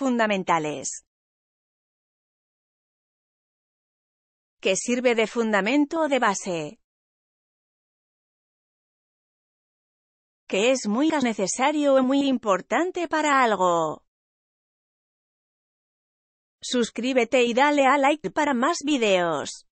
fundamentales. Que sirve de fundamento o de base. Que es muy necesario o muy importante para algo. Suscríbete y dale a like para más videos.